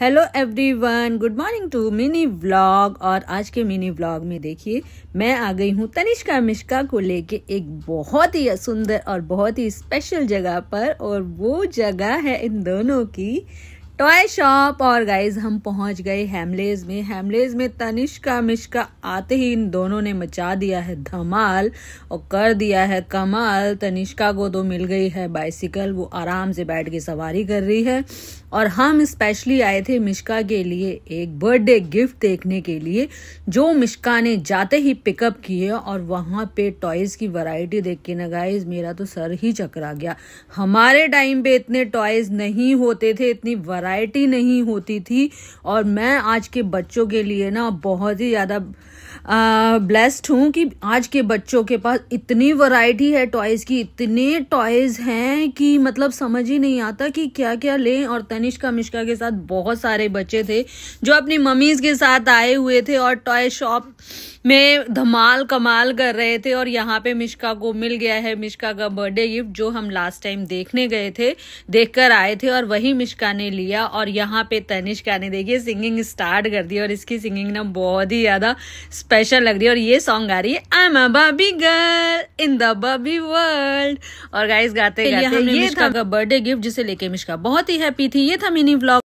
hello everyone good morning to mini vlog और आज के मिनी व्लॉग में देखिए मैं आ गई हूँ तनिष्का मिश्का को लेके एक बहुत ही सुंदर और बहुत ही स्पेशल जगह पर और वो जगह है इन दोनों की टॉय शॉप और गाइज हम पहुंच गए हेमलेज में हेमलेज में तनिष्का मिश्का आते ही इन दोनों ने मचा दिया है धमाल और कर दिया है कमाल तनिष्का को तो मिल गई है बाइसिकल वो आराम से बैठ के सवारी कर रही है और हम स्पेशली आए थे मिश्का के लिए एक बर्थडे गिफ्ट देखने के लिए जो मिश्का ने जाते ही पिकअप किए और वहाँ पे टॉयज़ की वैरायटी देख के ना गाइज मेरा तो सर ही चकरा गया हमारे टाइम पे इतने टॉयज़ नहीं होते थे इतनी वरा वैरायटी नहीं होती थी और मैं आज के बच्चों के लिए ना बहुत ही ज़्यादा ब्लेस्ड हूँ कि आज के बच्चों के पास इतनी वैरायटी है टॉयज़ की इतने टॉयज़ हैं कि मतलब समझ ही नहीं आता कि क्या क्या लें और तनिष्का मिश्का के साथ बहुत सारे बच्चे थे जो अपनी मम्मीज़ के साथ आए हुए थे और टॉय शॉप में धमाल कमाल कर रहे थे और यहाँ पे मिश्का को मिल गया है मिश्का का बर्थडे गिफ्ट जो हम लास्ट टाइम देखने गए थे देखकर आए थे और वही मिश्का ने लिया और यहाँ पे तनिष्का ने देखिए सिंगिंग स्टार्ट कर दी और इसकी सिंगिंग ना बहुत ही ज़्यादा स्पेशल लग रही है और ये सॉन्ग आ रही है आई एम अबी गर्ल इन द वर्ल्ड और गाइस गाते गाते ये था बर्थडे गिफ्ट जिसे लेके मिश्का बहुत ही हैप्पी थी ये था मिनी ब्लॉग